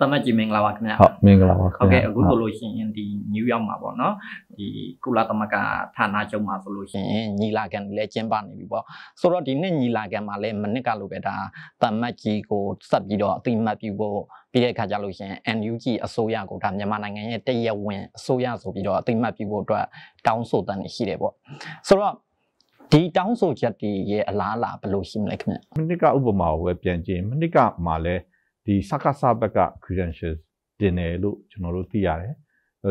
တမတ်ကြီးမင်္ဂလာပါခင်ဗျာဟုတ်မင်္ဂလာပါခင်ဗျာဟုတ်ကဲ့အခုဆိုလို့ရှိရင်ဒီနယူးယောက်မှာပေါ့နော်ဒီကုလသမဂ္ဂဌာနချုပ်မှာဆိုလို့ရှိရင်ညီလာခံလည်းကျင်းပနေပြီပေါ့ဆိုတော့ဒီနှစ်ညီလာခံမှာလည်းမနစ်ကလိုပဲဒါတမတ်ကြီးကိုစပ်ပြီးတော့အတိမတ်ပြုဖို့ပြီးတဲ့အခါကျလို့ရှိရင် NUG အစိုးရကိုဒါမြန်မာနိုင်ငံရဲ့တရားဝင်အစိုးရဆိုပြီးတော့အတိမတ်ပြုဖို့အတွက်တောင်းဆိုတမ်းရှိတယ်ပေါ့ဆိုတော့ဒီတောင်းဆိုချက်တွေရဲ့အလားအလာဘယ်လိုရှိမလဲခင်ဗျမနစ်ကဥပမာကိုပဲပြန်ကြည့်မနစ်ကမှာလည်းဒီစကားစဘက်က credentials တင်တယ်လို့ကျွန်တော်တို့သိရတယ်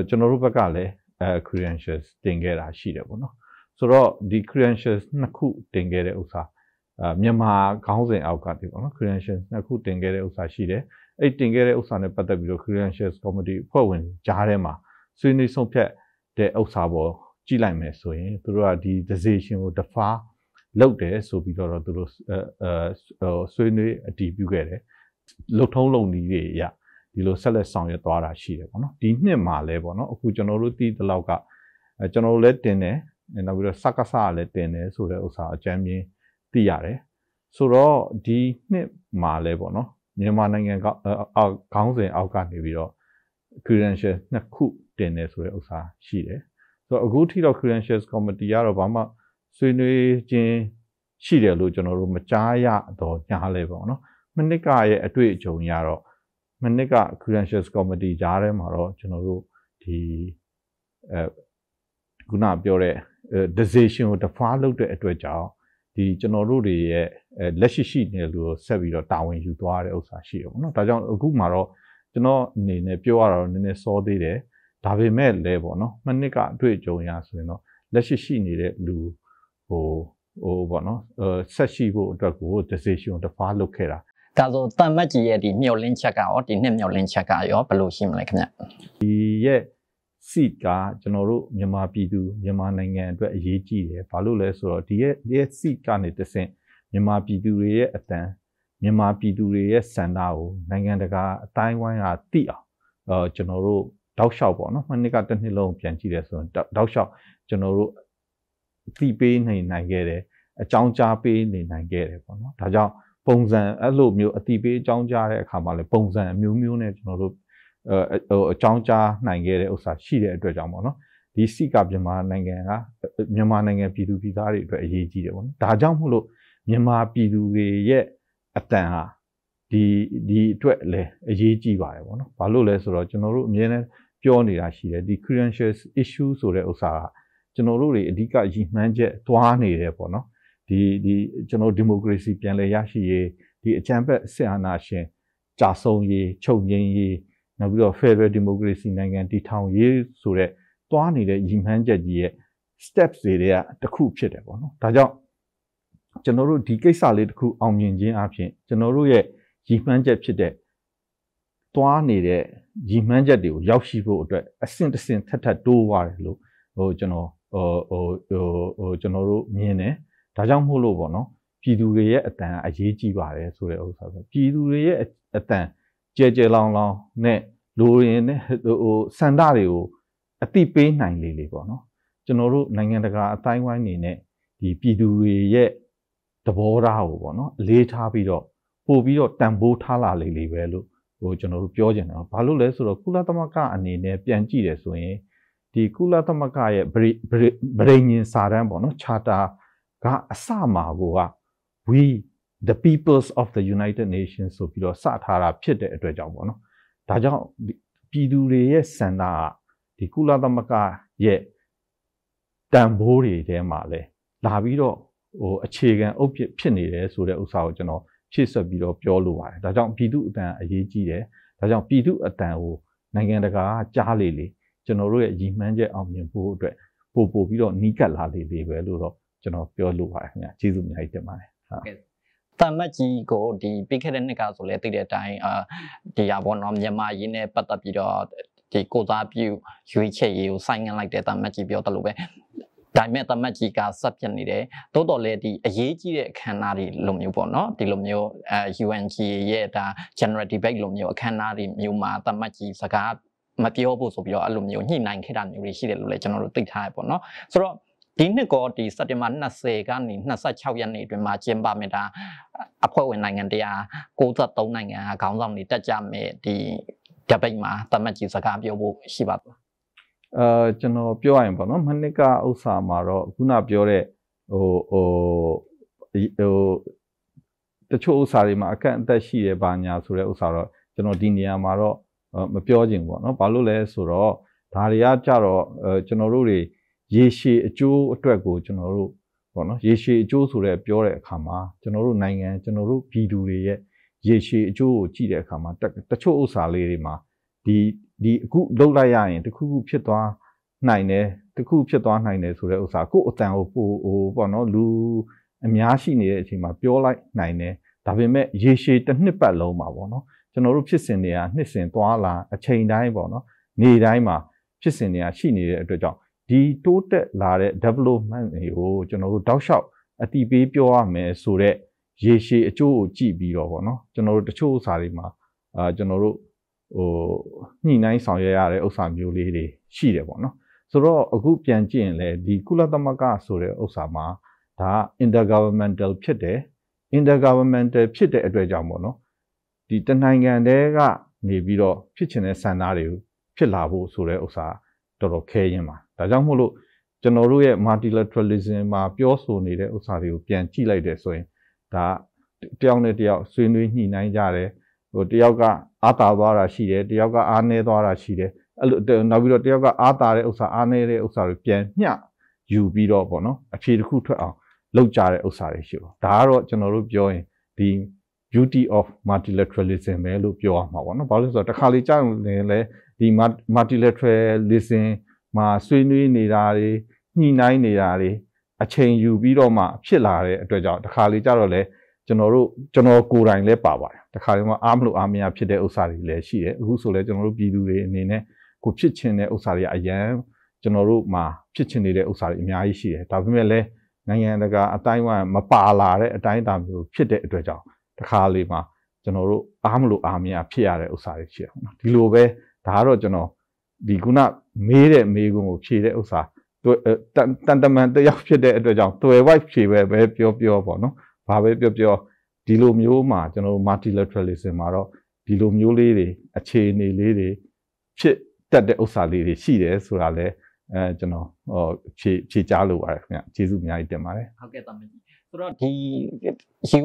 ကျွန်တော်တို့ဘက်ကလည်းအဲ credentials တင်ခဲ့တာရှိတယ်ပေါ့နော်ဆိုတော့ဒီ credentials နှစ်ခုတင်ခဲ့တဲ့ဥစ္စာအာမြန်မာခေါင်းစဉ်အောက်ကတည်းပေါ့နော် credentials နှစ်ခုတင်ခဲ့တဲ့ဥစ္စာရှိတယ်အဲ့တင်ခဲ့တဲ့ဥစ္စာနဲ့ပတ်သက်ပြီးတော့ credentials committee အဖွဲ့ဝင်ကြားထဲမှာဆွေးနွေးဆုံးဖြတ်တဲ့ဥစ္စာပေါ်ကြည့်လိုက်မယ်ဆိုရင်သူတို့ကဒီ decision ကို defer လုပ်တယ်ဆိုပြီးတော့သူတို့အဲဆွေးနွေးအတည်ပြုခဲ့တယ်လုံထုံးလုံနည်းတွေအရဒီလိုဆက်လက်ဆောင်ရွက်သွားတာရှိတယ်ပေါ့နော်ဒီနှစ်မှာလည်းပေါ့နော်အခုကျွန်တော်တို့သိတဲ့လောက်ကကျွန်တော်တို့လည်းတင်တယ်နောက်ပြီးတော့စကားစလည်းတင်တယ်ဆိုတဲ့ဥစ္စာအကြမ်းမြင်သိရတယ်ဆိုတော့ဒီနှစ်မှာလည်းပေါ့နော်မြန်မာနိုင်ငံကအောက်ခေါင်းစဉ်အောက်ကနေပြီးတော့ credential နှစ်ခုတင်တယ်ဆိုတဲ့ဥစ္စာရှိတယ်ဆိုတော့အခုထိတော့ credentials committee ကတော့ဘာမှဆွေးနွေးခြင်းရှိတယ်လို့ကျွန်တော်တို့မကြားရတော့ညားလဲပေါ့နော်မနစ်ကရဲ့အတွေ့အကြုံရတော့မနစ်က credentials committee ကြားထဲမှာတော့ကျွန်တော်တို့ဒီအဲခုနပြောတဲ့ decision ကို defer လုပ်တဲ့အတွက်ကြောင့်ဒီကျွန်တော်တို့တွေရဲ့လက်ရှိရှိနေလို့ဆက်ပြီးတော့တာဝန်ယူသွားတဲ့ဥစ္စာရှိရပေါ့နော်။ဒါကြောင့်အခုမှတော့ကျွန်တော်အနေနဲ့ပြောရတာတော့နည်းနည်းစောသေးတယ်။ဒါပေမဲ့လည်းပေါ့နော်။မနစ်ကအတွေ့အကြုံရဆိုရင်တော့လက်ရှိရှိနေတဲ့လူဟိုဟိုပေါ့နော်။ဆက်ရှိဖို့အတွက်ကို decision defer လုပ်ခဲ့တာ။ဒါဆိုတန်မတ်ကြီးရဲ့ဒီမျောလင်းချက်ကရောဒီနှစ်မျောလင်းချက်ကရောဘယ်လိုရှိမလဲခင်ဗျဒီရဲ့စီကကျွန်တော်တို့မြန်မာပြည်သူမြန်မာနိုင်ငံအတွက်အရေးကြီးတယ်ဘာလို့လဲဆိုတော့ဒီရဲ့ဒီရဲ့စီကနေတဆင့်မြန်မာပြည်သူတွေရဲ့အတန်မြန်မာပြည်သူတွေရဲ့စံတာကိုနိုင်ငံတကာအတိုင်းဝိုင်းကသိအောင်အဲကျွန်တော်တို့တောက်လျှောက်ပေါ့နော်မနှစ်ကတစ်နှစ်လုံးပြန်ကြည့်တယ်ဆိုရင်တောက်လျှောက်ကျွန်တော်တို့သိပေးနိုင်နိုင်ခဲ့တယ်အကြောင်းကြားပေးနေနိုင်ခဲ့တယ်ပေါ့နော်ဒါကြောင့်ပုံစံအဲ့လိုမျိုးအတိပေးအကြောင်းကြားတဲ့အခါမှာလည်းပုံစံအမျိုးမျိုးနဲ့ကျွန်တော်တို့ဟိုအကြောင်းကြားနိုင်ခဲ့တဲ့ဥစ္စာရှိတဲ့အတွက်ကြောင့်ပေါ့နော်ဒီစီကမြန်မာနိုင်ငံကမြန်မာနိုင်ငံပြည်သူပြည်သားတွေအတွက်အရေးကြီးတယ်ပေါ့နော်ဒါကြောင့်မို့လို့မြန်မာပြည်သူတွေရဲ့အတန်ဟာဒီဒီအတွက်လည်းအရေးကြီးပါတယ်ပေါ့နော်ဘာလို့လဲဆိုတော့ကျွန်တော်တို့အမြဲတမ်းပြောနေတာရှိတယ်ဒီ credentials issue ဆိုတဲ့ဥစ္စာကကျွန်တော်တို့တွေအဓိကရည်မှန်းချက်သွားနေတယ်ပေါ့နော်ဒီဒီကျွန်တော်ဒီမိုကရေစီပြန်လည်ရရှိရေးဒီအကြံဖက်ဆင်အာနာရှင်ကြာဆုံးရေးချုပ်ငြိမ်းရေးနောက်ပြီးတော့ Federal Democracy နိုင်ငံတည်ထောင်ရေးဆိုတဲ့တွားနေတဲ့ရည်မှန်းချက်ကြီးရဲ့ steps တွေတည်းကတစ်ခုဖြစ်တယ်ပေါ့နော်ဒါကြောင့်ကျွန်တော်တို့ဒီကိစ္စလေးတစ်ခုအောင်မြင်ခြင်းအပြင်ကျွန်တော်တို့ရဲ့ရည်မှန်းချက်ဖြစ်တဲ့တွားနေတဲ့ရည်မှန်းချက်တွေကိုရောက်ရှိဖို့အတွက်အဆင့်တစ်ဆင့်ထပ်ထပ်တိုးသွားတယ်လို့ဟိုကျွန်တော်ဟိုဟိုဟိုကျွန်တော်တို့မြင်တယ်ဒါကြောင့်မို့လို့ပေါ့နော်ပြည်သူတွေရဲ့အတန်အရေးကြီးပါတယ်ဆိုတဲ့ဥစ္စာပဲပြည်သူတွေရဲ့အတန်ကြဲကြဲလောင်လောင်နဲ့လိုရင်းနဲ့ဟိုစန္ဒတွေကိုအတိပေးနိုင်လေလေပေါ့နော်ကျွန်တော်တို့နိုင်ငံတကာအတိုင်းဝိုင်းနေနဲ့ဒီပြည်သူတွေရဲ့သဘောထားကိုပေါ့နော်အလေးထားပြီးတော့ပို့ပြီးတော့တန်ဖိုးထားလာလေလေပဲလို့ဟိုကျွန်တော်တို့ပြောကြတယ်ဘာလို့လဲဆိုတော့ကုလသမဂ္ဂအနေနဲ့ပြန်ကြည့်တယ်ဆိုရင်ဒီကုလသမဂ္ဂရဲ့ဗရိဗရိဉ္စာတန်းပေါ့နော် charter ကအစမှာကိုက we the peoples of the united nations ဆိုပြီးတော့စထားတာဖြစ်တဲ့အတွက်ကြောင့်ပေါ့နော်ဒါကြောင့်ပြည်သူတွေရဲ့စံတာကဒီကုလသမဂ္ဂရဲ့တန်ဖိုးတွေထဲမှာလဲလာပြီးတော့ဟိုအခြေခံအုပ်ဖြစ်ဖြစ်နေတယ်ဆိုတဲ့ဥစ္စာကိုကျွန်တော်ဖြည့်ဆွက်ပြီးတော့ပြောလိုပါတယ်ဒါကြောင့်ပြည်သူအတန်အရေးကြီးတယ်ဒါကြောင့်ပြည်သူအတန်ကိုနိုင်ငံတကာကကြားလေလေကျွန်တော်တို့ရဲ့ရည်မှန်းချက်အောင်မြင်ဖို့အတွက်ပို့ပို့ပြီးတော့နီးကပ်လာလေလေပဲလို့တော့ကျွန်တော်ပြောလိုပါတယ်ခင်ဗျာကျေးဇူးအများကြီးတင်ပါတယ်ဟုတ်ကဲ့တမတ်ကြီးကိုဒီပြီးခဲ့တဲ့နှစ်ကဆိုလဲသိတဲ့အတိုင်းအာဒီရဘောနော်မြန်မာရင်းနဲ့ပတ်သက်ပြီးတော့ဒီကိုသားပြူရွေးချယ်ရေးကိုဆိုင်းငံ့လိုက်တဲ့တမတ်ကြီးပြောတယ်လို့ပဲဒါပေမဲ့တမတ်ကြီးကဆက်ပြတ်နေတယ်တိုးတော်လည်းဒီအရေးကြီးတဲ့အခမ်းအနားတွေလိုမျိုးပေါ့နော်ဒီလိုမျိုးအဲ UNG ရဲ့ဒါ general debate လိုမျိုးအခမ်းအနားတွေမျိုးမှာတမတ်ကြီးစကားမပြောဖို့ဆိုပြီးတော့အဲ့လိုမျိုးညှိနှိုင်းခဲ့တာမျိုးတွေရှိတယ်လို့လည်းကျွန်တော်တို့သိထားရပေါ့နော်ဆိုတော့ဒီနှစ်ကောဒီစက်တင်ဘာ20ကနေ26ရက်နေ့အတွင်းမှာကျင်းပမယ်ဒါအဖွဲ့ဝင်နိုင်ငံတရား63နိုင်ငံကခေါင်းဆောင်တွေတက်ကြမယ်ဒီတပိတ်မှာတမတ်ကြီးစကားပြောဖို့ရှိပါသွားအာကျွန်တော်ပြောရရင်ပေါ့နော်မနစ်ကဥစ္စာမှာတော့ခုနပြောတဲ့ဟိုဟိုဟိုတချို့ဥစ္စာတွေမှာအကန့်အသတ်ရှိတယ်ဘာညာဆိုတဲ့ဥစ္စာတော့ကျွန်တော်ဒီနေရာမှာတော့မပြောချင်ဘူးပေါ့နော်ဘာလို့လဲဆိုတော့ဒါတွေကကြတော့ကျွန်တော်တို့တွေရေရှည်အကျိုးအတွက်ကိုကျွန်တော်တို့ပေါ့နော်ရေရှည်အကျိုးဆိုတဲ့ပြောတဲ့အခါမှာကျွန်တော်တို့နိုင်ငံကျွန်တော်တို့ပြည်သူတွေရဲ့ရေရှည်အကျိုးကိုကြည့်တဲ့အခါမှာတချို့ဥစ္စာလေးတွေမှာဒီဒီအခုလုပ်လိုက်ရရင်တခုခုဖြစ်သွားနိုင်တယ်တခုဖြစ်သွားနိုင်တယ်ဆိုတဲ့ဥစ္စာကိုအတန်ကိုပိုဟိုပေါ့နော်လူအများရှိနေတဲ့အချိန်မှာပြောလိုက်နိုင်တယ်ဒါပေမဲ့ရေရှည်တစ်နှစ်ပတ်လုံးပါပေါ့နော်ကျွန်တော်တို့ဖြစ်စဉ်တွေကနှစ်စဉ်သွားလာအချိန်တိုင်းပေါ့နော်နေတိုင်းမှာဖြစ်စဉ်တွေကရှိနေတဲ့အတွက်ကြောင့်ဒီတိုးတက်လာတဲ့ development တွေကိုကျွန်တော်တို့တောက်လျှောက်အတိပေးပြောရမယ်ဆိုတော့ရေရှည်အကျိုးကိုကြည့်ပြီးတော့ဗောနော်ကျွန်တော်တို့တချို့ဥစ္စာတွေမှာအာကျွန်တော်တို့ဟိုညှိနှိုင်းဆောင်ရွက်ရတဲ့ဥစ္စာမျိုးလေးတွေရှိတယ်ဗောနော်ဆိုတော့အခုပြန်ကြည့်ရင်လေဒီကုလသမဂ္ဂဆိုတဲ့ဥစ္စာမှာဒါ intergovernmental ဖြစ်တယ် intergovernmental ဖြစ်တဲ့အတွက်ကြောင့်ဗောနော်ဒီတနိုင်ငံတည်းကနေပြီးတော့ဖြစ်ချင်တဲ့ဆန္ဒတွေဖြစ်လာဖို့ဆိုတဲ့ဥစ္စာတော်တော်ခဲရင်ပါဒါကြောင့်မို့လို့ကျွန်တော်တို့ရဲ့ multilateralism မှာပြောဆိုနေတဲ့ဥစ္စာတွေကိုပြန်ကြည့်လိုက်တယ်ဆိုရင်ဒါတယောက်နဲ့တယောက်ဆွေးနွေးညှိနှိုင်းကြတယ်ဟိုတယောက်ကအာသာသွားတာရှိတယ်တယောက်ကအားနည်းသွားတာရှိတယ်အဲ့လိုနောက်ပြီးတော့တယောက်ကအာသာတဲ့ဥစ္စာအားနည်းတဲ့ဥစ္စာတွေပြန်မျှယူပြီးတော့ပေါ့နော်အခြေတစ်ခုထွက်အောင်လုပ်ကြတဲ့ဥစ္စာတွေရှိပါဒါကတော့ကျွန်တော်တို့ပြောရင်ဒီ beauty of multilateralism ပဲလို့ပြောရမှာပေါ့နော်ဘာလို့လဲဆိုတော့တစ်ခါလေကြာရင်လည်းဒီ multilateralism မှာဆွေးနွေးနေတာတွေညှိနှိုင်းနေတာတွေအချိန်ယူပြီးတော့မှဖြစ်လာတဲ့အတွက်ကြောင့်တခါလေကြတော့လဲကျွန်တော်တို့ကျွန်တော်ကိုယ်တိုင်လည်းပါပါတယ်တခါလေမှအားမလို့အားမရဖြစ်တဲ့ဥစ္စာတွေလည်းရှိတယ်အခုဆိုလဲကျွန်တော်တို့ပြည်သူတွေအနေနဲ့ကိုဖြစ်ချင်တဲ့ဥစ္စာတွေအရန်ကျွန်တော်တို့မှာဖြစ်ချင်နေတဲ့ဥစ္စာတွေအများကြီးရှိတယ်ဒါပေမဲ့လည်းနိုင်ငံတကာအတိုင်းအဝိုင်းမပါလာတဲ့အတိုင်းအတာမျိုးဖြစ်တဲ့အတွက်ကြောင့်တခါလေမှာကျွန်တော်တို့အားမလို့အားမရဖြစ်ရတဲ့ဥစ္စာတွေရှိတယ်ဟုတ်နော်ဒီလိုပဲဒါကတော့ကျွန်တော်ဒီခုနမေးတဲ့မေးခွန်းကိုဖြေတဲ့ဥစ္စာတန်တမန်တယောက်ဖြစ်တဲ့အတွက်ကြောင့်တွယ်ဝိုက်ဖြေပဲပဲပြောပြောပေါ့နော်။ဘာပဲပြောပြောဒီလိုမျိုးမှာကျွန်တော် multilateralism မှာတော့ဒီလိုမျိုးလေးတွေအခြေအနေလေးတွေဖြစ်တတ်တဲ့ဥစ္စာလေးတွေရှိတယ်ဆိုတာလဲအဲကျွန်တော်ဟောဖြေဖြေကြားလို့ပါတယ်ခင်ဗျ။ကျေးဇူးအများကြီးတင်ပါတယ်။ဟုတ်ကဲ့ပါမကြီး။ဆိုတော့ဒီ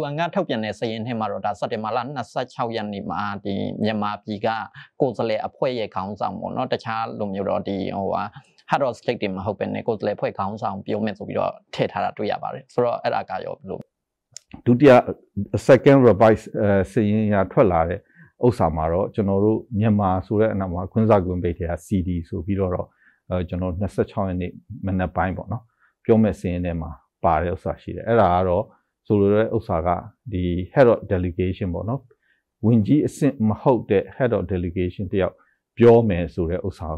UN ကထုတ်ပြန်တဲ့စာရင်းထဲမှာတော့ဒါစက်တင်ဘာလ26ရက်နေ့မှာဒီမြန်မာပြည်ကကိုယ်စားလှယ်အဖွဲ့ရဲ့ခေါင်းဆောင်ပေါ့နော်တခြားလူမျိုးတော့ဒီဟိုဟာ hard rock state တွေမဟုတ်ပဲねကိုယ်စားလှယ်ဖွဲ့ခေါင်းဆောင်ပြောမယ်ဆိုပြီးတော့ထည့်ထားတာတွေ့ရပါတယ်ဆိုတော့အဲ့ဒါကရောဘယ်လိုဒုတိယ second revise စာရင်းရထွက်လာတဲ့ဥစ္စာမှာတော့ကျွန်တော်တို့မြန်မာဆိုတဲ့အနာမှာခွင်းစာကွင်းပိတ်ထဲက CD ဆိုပြီးတော့ကျွန်တော်26ရက်နေ့မနက်ပိုင်းပေါ့နော်ပြောမယ်စင်းထဲမှာပါတဲ့ဥစ္စာရှိတယ်အဲ့ဒါကတော့ဆိုလိုတဲ့ဥစ္စာကဒီ head of delegation ပေါ့နော်ဝင်ကြီးအဆင့်မဟုတ်တဲ့ head of delegation တယောက်ပြောမယ်ဆိုတဲ့ဥစ္စာ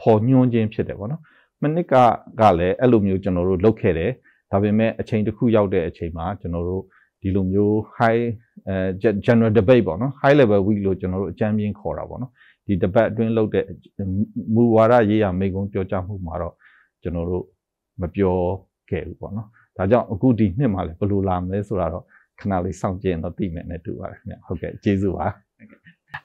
ပေါ်ညွှန်းခြင်းဖြစ်တယ်ပေါ့နော်မနစ်ကကလည်းအဲ့လိုမျိုးကျွန်တော်တို့လုပ်ခဲ့တယ်ဒါပေမဲ့အချိန်တစ်ခုရောက်တဲ့အချိန်မှာကျွန်တော်တို့ဒီလိုမျိုး high အဲ general debate ပေါ့နော် high level week လို့ကျွန်တော်တို့အကြမ်းပြင်းခေါ်တာပေါ့နော်ဒီ debate အတွင်းလုပ်တဲ့မူဝါဒရေးရာမိကုံးပြောကြားမှုမှာတော့ကျွန်တော်တို့မပြောခဲ့ဘူးပေါ့နော်။ဒါကြောင့်အခုဒီနှစ်မှာလည်းဘယ်လိုလာမလဲဆိုတာတော့ခဏလေးစောင့်ကြည့်ရင်တော့သိမယ်နဲ့တူပါတယ်ခင်ဗျ။ဟုတ်ကဲ့ကျေးဇူးပါ။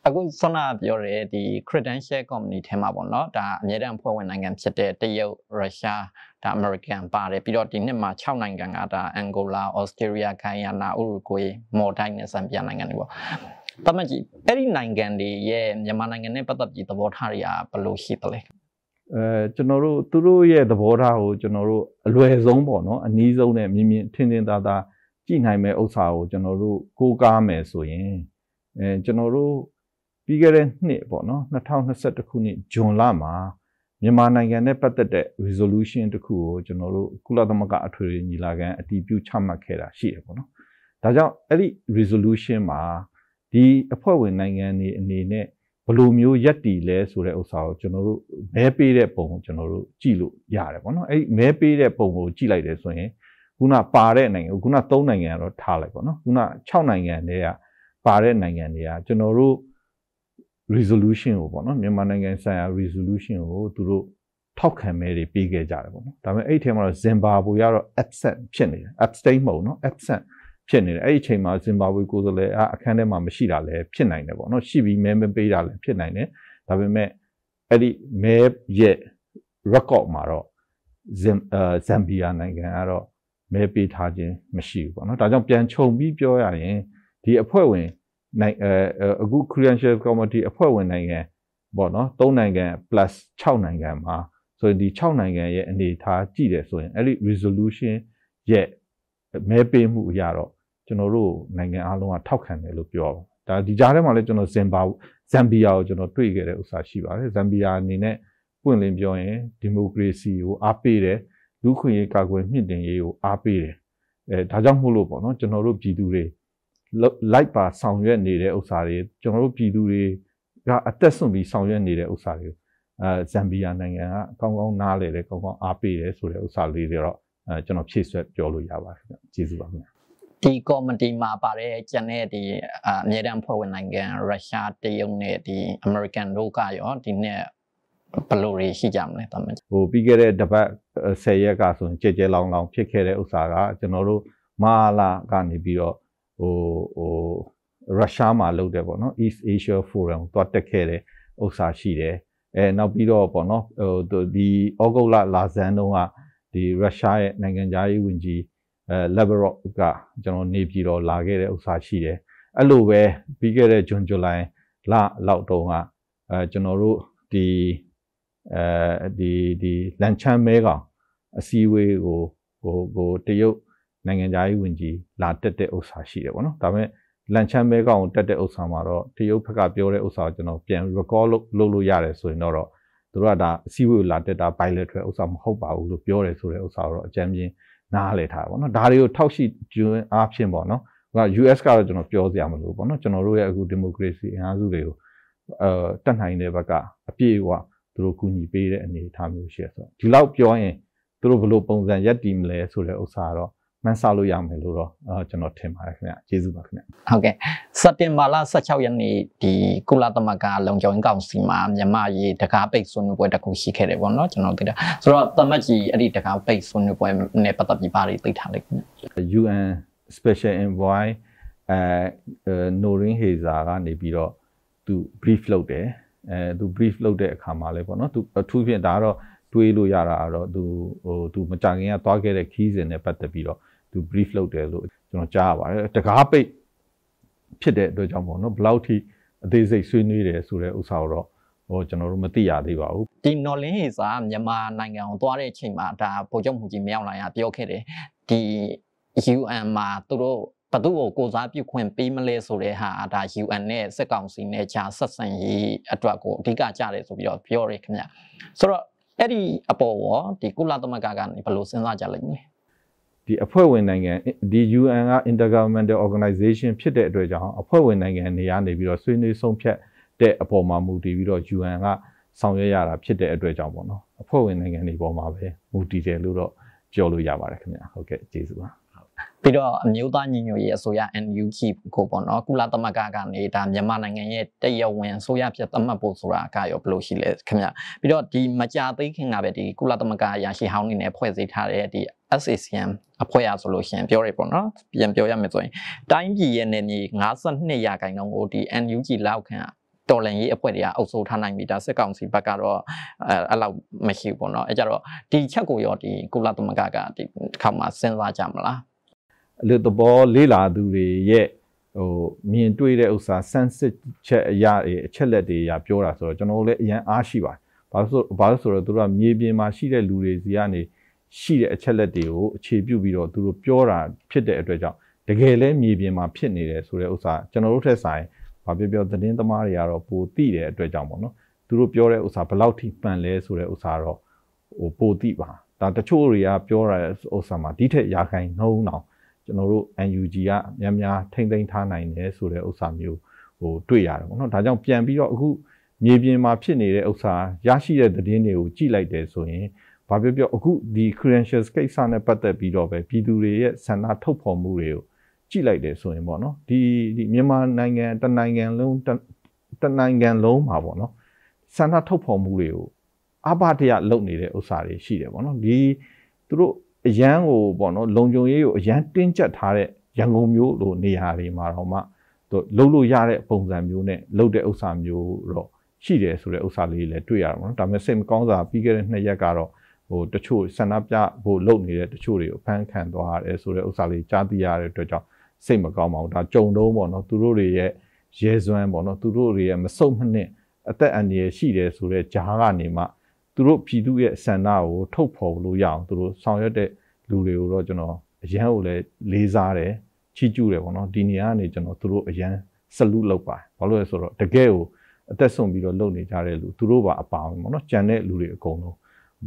အခုဆွမ်းနာပြောတဲ့ဒီ credential company ထဲမှာပေါ့နော်ဒါအမြဲတမ်းဖွဲ့ဝင်နိုင်ငံဖြစ်တဲ့တရုတ်ရုရှားဒါ American ပါတယ်ပြီးတော့ဒီနှစ်မှာ6နိုင်ငံကဒါ Angola, Australia, Guyana, Uruguay, Maldives နဲ့ဇမ်ဘီယာနိုင်ငံတွေပေါ့တမန်ကြီးအဲ့ဒီနိုင်ငံတွေရဲ့မြန်မာနိုင်ငံနဲ့ပတ်သက်ပြီးသဘောထားတွေကဘယ်လိုရှိသလဲအဲကျွန်တော်တို့သူတို့ရဲ့သဘောထားကိုကျွန်တော်တို့အလွယ်ဆုံးပေါ့နော်အနည်းဆုံးနဲ့မြင်မြင်ထင်ထင်သာသာကြည့်နိုင်မဲ့ဥစ္စာကိုကျွန်တော်တို့ကိုးကားမယ်ဆိုရင်အဲကျွန်တော်တို့ပြီးခဲ့တဲ့နှစ်ပေါ့နော်2021ခုနှစ်ဇွန်လမှာမြန်မာနိုင်ငံနဲ့ပတ်သက်တဲ့ resolution တခုကိုကျွန်တော်တို့ကုလသမဂ္ဂအထွေထွေညီလာခံအတည်ပြုချမှတ်ခဲ့တာရှိတယ်ပေါ့နော်။ဒါကြောင့်အဲ့ဒီ resolution မှာဒီအဖွဲ့ဝင်နိုင်ငံတွေအနေနဲ့ဘလိုမျိုးရက်တီလဲဆိုတဲ့ဥစ္စာကိုကျွန်တော်တို့မဲပေးတဲ့ပုံကိုကျွန်တော်တို့ကြည့်လို့ရတယ်ပေါ့နော်အဲ့မဲပေးတဲ့ပုံကိုကြည့်လိုက်တယ်ဆိုရင်ခုနပါတဲ့နိုင်ငံခုန၃နိုင်ငံကတော့ထားလိုက်ပေါ့နော်ခုန၆နိုင်ငံတည်းကပါတဲ့နိုင်ငံတွေကကျွန်တော်တို့ resolution ကိုပေါ့နော်မြန်မာနိုင်ငံဆိုင်ရာ resolution ကိုသူတို့ထောက်ခံမဲတွေပေးခဲ့ကြတယ်ပေါ့နော်ဒါပေမဲ့အဲ့ထဲမှာတော့ဇင်ဘာဘွေကတော့ absent ဖြစ်နေတယ် abstain မဟုတ်နော် absent ဖြစ်နေတယ်အဲ့ဒီအချိန်မှာဇင်ဘာဘွေကိုယ်စားလှယ်အခန်းထဲမှာမရှိတာလည်းဖြစ်နိုင်တယ်ပေါ့နော်ရှိပြီးမဲမပေးတာလည်းဖြစ်နိုင်တယ်ဒါပေမဲ့အဲ့ဒီမဲရဲ့ record မှာတော့ဇမ်ဘီယာနိုင်ငံကတော့မဲပေးထားခြင်းမရှိဘူးပေါ့နော်ဒါကြောင့်ပြန်ခြုံပြီးပြောရရင်ဒီအဖွဲ့ဝင်နိုင်အခု credential committee အဖွဲ့ဝင်နိုင်ငံပေါ့နော်၃နိုင်ငံ plus 6နိုင်ငံမှာဆိုရင်ဒီ6နိုင်ငံရဲ့အနေအထားကြည့်တယ်ဆိုရင်အဲ့ဒီ resolution ရဲ့မဲပေးမှုအရတော့ကျွန်တော်တို့နိုင်ငံအားလုံးကထောက်ခံတယ်လို့ပြောပါဒါဒီကြားထဲမှာလည်းကျွန်တော်ဇင်ဘာဇမ်ဘီယာကိုကျွန်တော်တွေ့ခဲ့တဲ့ဥစ္စာရှိပါတယ်ဇမ်ဘီယာအနေနဲ့ပွင့်လင်းပြောရင်ဒီမိုကရေစီကိုအားပေးတယ်လူခွင့်ရေးကာကွယ်မြင့်တင်ရေးကိုအားပေးတယ်အဲဒါကြောင့်မို့လို့ပေါ့နော်ကျွန်တော်တို့ပြည်သူတွေလိုက်ပါဆောင်ရွက်နေတဲ့ဥစ္စာတွေကျွန်တော်တို့ပြည်သူတွေကအသက်ဆုံးပြီးဆောင်ရွက်နေတဲ့ဥစ္စာတွေအဲဇမ်ဘီယာနိုင်ငံကကောင်းကောင်းနားလည်တယ်ကောင်းကောင်းအားပေးတယ်ဆိုတဲ့ဥစ္စာလေးတွေတော့အဲကျွန်တော်ဖြည့်ဆွတ်ပြောလို့ရပါတယ်ကျေးဇူးပါခင်ဗျာဒီကော်မတီမှာပါတဲ့ကျန်တဲ့ဒီအမြဲတမ်းဖွဲ့ဝင်နိုင်ငံရုရှားတရုတ်နဲ့ဒီအမေရိကန်တို့ကရောဒီနေ့ဘယ်လိုတွေရှိကြမလဲတမန်ဟိုပြီးခဲ့တဲ့တပတ်10ရက်ကဆိုရင်ကြဲကြဲလောင်လောင်ဖြစ်ခဲ့တဲ့ဥစ္စာကကျွန်တော်တို့မာလာကနေပြီးတော့ဟိုဟိုရုရှားမှာလုပ်တယ်ပေါ့နော် East Asia Forum ကိုတွတ်တက်ခဲ့တဲ့ဥစ္စာရှိတယ်အဲနောက်ပြီးတော့ပေါ့နော်ဟိုဒီဩဂုတ်လလာဇန်တုန်းကဒီရုရှားရဲ့နိုင်ငံသားရေးဝန်ကြီးအဲ Labrock ကကျွန်တော်နေပြည်တော်လာခဲ့တဲ့ဥစ္စာရှိတယ်အဲ့လိုပဲပြီးခဲ့တဲ့ June July လလောက်တုန်းကအဲကျွန်တော်တို့ဒီအဲဒီဒီလန်ချမ်းမဲကောင်အစည်းအဝေးကိုဟိုကိုတရုတ်နိုင်ငံသားကြီးဝင်ကြီးလာတက်တဲ့ဥစ္စာရှိတယ်ဗောနော်ဒါပေမဲ့လန်ချမ်းမဲကောင်ကိုတက်တဲ့ဥစ္စာမှာတော့တရုတ်ဘက်ကပြောတဲ့ဥစ္စာကိုကျွန်တော်ပြန် record လုပ်လုပ်လို့ရတယ်ဆိုရင်တော့သူတို့ကဒါအစည်းအဝေးလာတက်တာ bilateral ဥစ္စာမဟုတ်ပါဘူးလို့ပြောတယ်ဆိုတဲ့ဥစ္စာတော့အကြမ်းပြင်းနားလည်ထားတာပေါ့နော်ဒါတွေကိုထောက်ရှိကျွန်းအားဖြင့်ပေါ့နော်က US ကတော့ကျွန်တော်ပြောစရာမလိုဘူးပေါ့နော်ကျွန်တော်တို့ရဲ့အခုဒီမိုကရေစီအင်အားစုတွေကိုအဲတတ်နိုင်တဲ့ဘက်ကအပြည့်အဝသူတို့ကူညီပေးတဲ့အနေအထားမျိုးရှိရဆိုတော့ဒီလောက်ပြောရင်သူတို့ဘယ်လိုပုံစံရက်တည်မလဲဆိုတဲ့ဥစ္စာတော့မှန်းဆလို့ရမယ်လို့တော့ကျွန်တော်ထင်ပါတယ်ခင်ဗျကျေးဇူးပါခင်ဗျဟုတ်ကဲ့စက်တင်ဘာလ16ရက်နေ့ဒီကုလသမဂ္ဂလုံခြုံရေးကောင်စီမှာမြန်မာရေးတကားပိတ်ဆွေးနွေးပွဲတစ်ခုရှိခဲ့တယ်ပေါ့နော်ကျွန်တော်သိတာဆိုတော့သမတ်ကြီးအဲ့ဒီတကားပိတ်ဆွေးနွေးပွဲနဲ့ပတ်သက်ပြီးပါတွေသိထားလိုက်ခင်ဗျ UN Special Envoy အဲနိုရင်းဟေဇာကနေပြီးတော့သူ brief လုပ်တယ်အဲသူ brief လုပ်တဲ့အခါမှာလဲပေါ့နော်သူအထူးဖြင့်ဒါကတော့တွေးလို့ရတာကတော့သူဟိုသူမကြခင်ကသွားခဲ့တဲ့ခီးစဉ်နဲ့ပတ်သက်ပြီးတော့သူ brief လုပ်တယ်လို့ကျွန်တော်ကြားရပါတယ်တကားပိတ်ဖြစ်တဲ့အတွက်ကြောင့်ပေါ့နော်ဘလောက်ထိအသေးစိတ်ဆွေးနွေးတယ်ဆိုတဲ့ဥစ္စာတော့ဟောကျွန်တော်တို့မသိရသေးပါဘူးဒီနော်လင်းဟေစာမြန်မာနိုင်ငံကိုသွားတဲ့အချိန်မှာဒါဗိုလ်ချုပ်မှုကြီးမြောက်လာရပြောခဲ့တယ်ဒီ UN မှာသူတို့ဘသူ့ကိုကိုစားပြုခွင့်ပေးမလဲဆိုတဲ့ဟာဒါ UN နဲ့စစ်ကောင်စီနဲ့ဂျာဆက်ဆံရေးအတွက်ကိုအဓိကကြတယ်ဆိုပြီးတော့ပြောရခင်ဗျဆိုတော့အဲ့ဒီအပေါ်ရောဒီကုလသမဂ္ဂကနေဘယ်လိုစဉ်းစားကြလိမ့်မလဲဒီအဖွဲ့ဝင်နိုင်ငံဒီ UN က Intergovernmental Organization ဖြစ်တဲ့အတွက်ကြောင့်အဖွဲ့ဝင်နိုင်ငံနေရာနေပြီးတော့ဆွေးနွေးဆုံးဖြတ်တဲ့အပေါ်မှာမူတည်ပြီးတော့ UN ကဆောင်ရွက်ရတာဖြစ်တဲ့အတွက်ကြောင့်ပေါ့နော်အဖွဲ့ဝင်နိုင်ငံတွေပေါ်မှာပဲမူတည်တယ်လို့တော့ပြောလို့ရပါတယ်ခင်ဗျာဟုတ်ကဲ့ကျေးဇူးပါပြီးတော့အမျိုးသားညီညွတ်ရေးအစိုးရ NUG ကိုပေါ့နော်ကုလသမဂ္ဂကနေဒါမြန်မာနိုင်ငံရဲ့တရားဝင်အစိုးရပြတ်သတ်မှတ်ဖို့ဆိုတာကရောဘယ်လိုရှိလဲခင်ဗျပြီးတော့ဒီမကြသေးခင်ကပဲဒီကုလသမဂ္ဂရရှိဟောင်းနေနဲ့ဖွဲ့စည်းထားတဲ့ဒီ SACM အဖွဲ့အားဆိုလို့ရှင်ပြောရပေါ့နော်ပြန်ပြောရမယ်ဆိုရင်တိုင်းပြည်ရဲ့နယ်မြေ52ရာခိုင်နှုန်းကိုဒီ NUG လောက်ခံတော်လန်ရေးအဖွဲ့တွေကအုပ်စိုးထားနိုင်ပြီဒါစစ်ကောင်စီဘက်ကတော့အဲအဲ့လောက်မရှိဘူးပေါ့နော်အဲကြတော့ဒီချက်ကိုရောဒီကုလသမဂ္ဂကဒီတစ်ခါမှစဉ်းစားကြမလားအလို့သဘောလေးလာသူတွေရဲ့ဟိုမြင်တွေ့တဲ့ဥစ္စာ sensitive ချက်အရာအချက်လက်တွေအရာပြောတာဆိုတော့ကျွန်တော်တို့လည်းအရန်အားရှိပါတယ်ဘာလို့ဆိုဘာလို့ဆိုတော့သူတို့ကမြေပြင်မှာရှိတဲ့လူတွေစီကနေရှိတဲ့အချက်လက်တွေကိုအခြေပြုပြီးတော့သူတို့ပြောတာဖြစ်တဲ့အတွက်ကြောင့်တကယ်လဲမြေပြင်မှာဖြစ်နေတယ်ဆိုတဲ့ဥစ္စာကျွန်တော်တို့ထက်ဆိုင်ဘာပြောပြောသတင်းသမားတွေကတော့ပိုသိတဲ့အတွက်ကြောင့်ပေါ့နော်သူတို့ပြောတဲ့ဥစ္စာဘယ်လောက်ထိပန်လဲဆိုတဲ့ဥစ္စာတော့ဟိုပိုသိပါဒါတချို့တွေကပြောတာဥစ္စာမှာဒီထက်ရာခိုင်နှုန်းတော့ကျွန်တော်တို့ NUG ကများများထိမ့်သိမ်းထားနိုင်တယ်ဆိုတဲ့ဥစ္စာမျိုးဟိုတွေ့ရတယ်ပေါ့နော်ဒါကြောင့်ပြန်ပြီးတော့အခုမြေပြင်မှာဖြစ်နေတဲ့ဥစ္စာ ရရှိတဲ့သတင်းတွေကိုကြည့်လိုက်တယ်ဆိုရင်ဘာပြောပြောအခုဒီ credentials ကိစ္စနဲ့ပတ်သက်ပြီးတော့ပဲပြည်သူတွေရဲ့ဆန္ဒထုတ်ဖော်မှုတွေကိုကြည့်လိုက်တယ်ဆိုရင်ပေါ့နော်ဒီဒီမြန်မာနိုင်ငံတနိုင်ငံလုံးတနိုင်ငံလုံးမှာပေါ့နော်ဆန္ဒထုတ်ဖော်မှုတွေကိုအဘတရလုပ်နေတဲ့ဥစ္စာတွေရှိတယ်ပေါ့နော်ဒီသူတို့အရန်ကိုပေါ့နော်လုံခြုံရေးကိုအရန်တင်းကျပ်ထားတဲ့ရန်ကုန်မြို့လိုနေရာတွေမှာတော့မှသူလှုပ်လို့ရတဲ့ပုံစံမျိုးနဲ့လှုပ်တဲ့ဥစ္စာမျိုးတော့ရှိတယ်ဆိုတဲ့ဥစ္စာလေးလည်းတွေ့ရတာပေါ့နော်ဒါပေမဲ့စိတ်မကောင်းစာပြီးခဲ့တဲ့နှစ်ရက်ကတော့ဟိုတချို့ဆန္ဒပြဖို့လုပ်နေတဲ့တချို့တွေကိုဖမ်းခံသွားရတယ်ဆိုတဲ့ဥစ္စာလေးကြားသိရတဲ့အတွက်ကြောင့်စိတ်မကောင်းပါဘူးဒါကြုံတော့ပေါ့နော်သူတို့တွေရဲ့ရဲစွမ်းပေါ့နော်သူတို့တွေရဲ့မစုံမနှင့်အသက်အန္တရာယ်ရှိတယ်ဆိုတဲ့ဂျားကနေမှသူတို့ပြည်သူရဲ့ဆန္ဒကိုထုတ်ဖော်လို့ရအောင်သူတို့ဆောင်ရွက်တဲ့လူတွေကိုတော့ကျွန်တော်အရန်ကိုလည်းလေးစားတယ်ချီးကျူးတယ်ပေါ့နော်ဒီနေရာကနေကျွန်တော်သူတို့အရန်ဆလူလုပ်ပါတယ်ဘာလို့လဲဆိုတော့တကယ်ကိုအသက်ဆုံးပြီးတော့လုပ်နေကြတဲ့လူသူတို့ပါအပါဝင်ပေါ့နော်ကြံတဲ့လူတွေအကုန်လုံး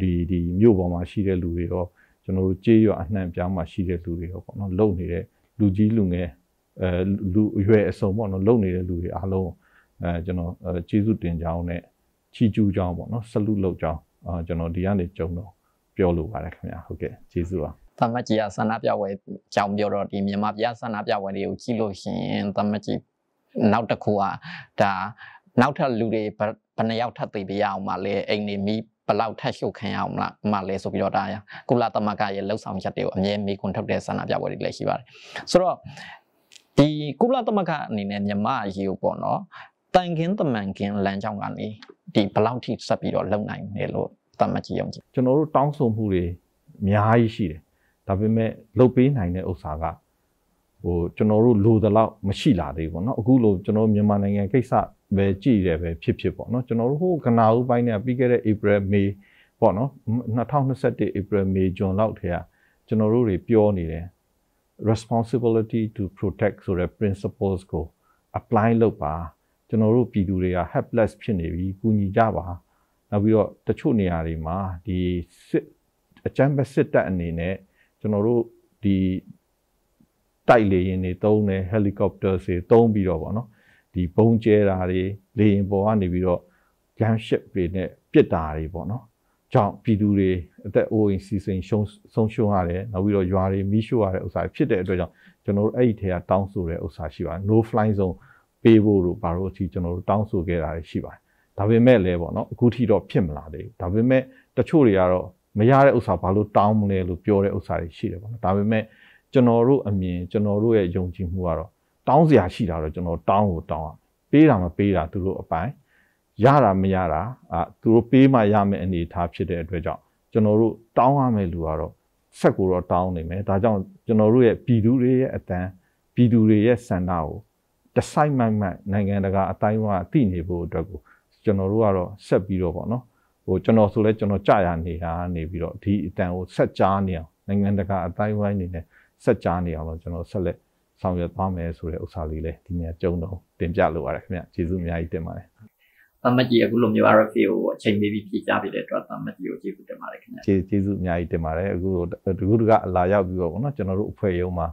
ဒီဒီမြို့ပေါ်မှာရှိတဲ့လူတွေရောကျွန်တော်တို့ကြေးရွာအနှံ့ပြားမှာရှိတဲ့လူတွေရောပေါ့နော်လုံနေတဲ့လူကြီးလူငယ်အဲလူအရွယ်အစုံပေါ့နော်လုံနေတဲ့လူတွေအားလုံးအဲကျွန်တော်ကျေးဇူးတင်ကြောင်းနဲ့ချီးကျူးကြောင်းပေါ့နော်ဆလုလုပ်ကြောင်းအာကျွန်တော်ဒီကနေကြုံတော့ပြောလိုပါတယ်ခင်ဗျာဟုတ်ကဲ့ကျေးဇူးပါသမကြီးကဆန္ဒပြပွဲကြောင်းပြောတော့ဒီမြန်မာပြည်ဆန္ဒပြပွဲတွေကိုကြည့်လို့ရှင်သမကြီးနောက်တစ်ခုကဒါနောက်ထပ်လူတွေဘယ်နှယောက်ထပ်သိပေးရအောင်ပါလဲအိမ်နေမိဘလောက်ထပ်ရှုပ်ခံရအောင်မလားမလဲဆိုပြီးတော့ဒါကုလသမဂ္ဂရဲ့လှုပ်ဆောင်ချက်တွေကိုအမြဲမေးခွန်းထုတ်တဲ့ဆန္ဒပြပွဲတွေလည်းရှိပါတယ်ဆိုတော့ဒီကုလသမဂ္ဂအနေနဲ့မြန်မာအရေးကိုပေါ့နော်တန်ခင်းတမန်ခင်းလမ်းကြောင်းကနေဒီဘလောက်ထိဆက်ပြီးတော့လုံနိုင်တယ်လို့သတ်မှတ်ကြည့်အောင်ကျွန်တော်တို့တောင်းဆိုမှုတွေအများကြီးရှိတယ်ဒါပေမဲ့လှုပ်ပေးနိုင်တဲ့ဥစ္စာကဟိုကျွန်တော်တို့လိုသလောက်မရှိလာသေးဘူးပေါ့နော်အခုလိုကျွန်တော်မြန်မာနိုင်ငံကိစ္စပဲကြည်တယ်ပဲဖြစ်ဖြစ်ပေါ့နော်ကျွန်တော်တို့ဟိုကနာဦးပိုင်းเนี่ยပြီးခဲ့တဲ့ April May ပေါ့နော်2021 April May June လောက်ထဲကကျွန်တော်တို့တွေပြောနေတယ် responsibility to protect ဆိုတဲ့ principles ကို apply လုပ်ပါကျွန်တော်တို့ပြည်သူတွေက helpless ဖြစ်နေပြီကူညီကြပါနောက်ပြီးတော့တချို့နေရာတွေမှာဒီစစ်အကြမ်းဖက်စစ်တပ်အနေနဲ့ကျွန်တော်တို့ဒီတိုက်လေယာဉ်တွေတုံးတယ် helicopter တွေတုံးပြီးတော့ဗောနော်ဒီပုံကျဲတာတွေလေရင်ပေါ်ကနေပြီးတော့ gunship တွေနဲ့ပစ်တာတွေပေါ့နော်ကြောင့်ပြည်သူတွေအသက်အိုးအိမ်စီစဉ်ရှုံးဆုံးရှုံးရတယ်နောက်ပြီးတော့ရွာတွေမီးရှို့ရတဲ့ဥစ္စာဖြစ်တဲ့အတွက်ကြောင့်ကျွန်တော်တို့အဲ့ဒီထဲကတောင်းဆိုတဲ့ဥစ္စာရှိပါတယ် no fly zone ပေးဖို့တို့ဘာလို့အထိကျွန်တော်တို့တောင်းဆိုခဲ့တာရှိပါတယ်ဒါပေမဲ့လည်းပေါ့နော်အခုထိတော့ဖြစ်မလာသေးဘူးဒါပေမဲ့တချို့တွေကတော့မရတဲ့ဥစ္စာဘာလို့တောင်းမလဲလို့ပြောတဲ့ဥစ္စာတွေရှိတယ်ပေါ့နော်ဒါပေမဲ့ကျွန်တော်တို့အမြင်ကျွန်တော်တို့ရဲ့ယုံကြည်မှုကတော့တောင်းစရာရှိတာတော့ကျွန်တော်တောင်းကိုတောင်းရပေးတာမပေးတာသူတို့အပိုင်းရတာမရတာအာသူတို့ပေးမှရမယ်အနေအထားဖြစ်တဲ့အတွက်ကြောင့်ကျွန်တော်တို့တောင်းရမယ်လူကတော့ဆက်ကိုတော့တောင်းနေမယ်ဒါကြောင့်ကျွန်တော်တို့ရဲ့ပြည်သူတွေရဲ့အတန်းပြည်သူတွေရဲ့ဆန္ဒကိုတစိုက်မိုက်မိုက်နိုင်ငံတကာအတိုင်းအဝသိနေဖို့အတွက်ကိုကျွန်တော်တို့ကတော့ဆက်ပြီးတော့ပေါ့နော်ဟိုကျွန်တော်ဆိုလဲကျွန်တော်ကြာရနေတာနေပြီးတော့ဒီအတန်ကိုဆက်ကြားနေအောင်နိုင်ငံတကာအတိုင်းဝိုင်းနေနဲ့ဆက်ကြားနေအောင်လို့ကျွန်တော်ဆက်လက်ဆောင်ရွက်သွားမယ်ဆိုတဲ့ဥစ္စာလေးလည်းဒီနေ့ကြုံတော့တင်ပြလိုပါတယ်ခင်ဗျကျေးဇူးအများကြီးတင်ပါတယ်သမတ်ကြီးအခုလိုမျိုး RFA ကိုအချိန်ပေးပြီးဖြေကြပေးတဲ့အတွက်သမတ်ကြီးကိုကျေးဇူးတင်ပါတယ်ခင်ဗျာကျေးကျေးဇူးအများကြီးတင်ပါတယ်အခုတကူတကအလာရောက်ပြီးတော့ဗောနော်ကျွန်တော်တို့အဖွဲ့ရုံးမှာ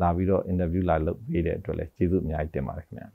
လာပြီးတော့ interview လာလုပ်ပေးတဲ့အတွက်လည်းကျေးဇူးအများကြီးတင်ပါတယ်ခင်ဗျာ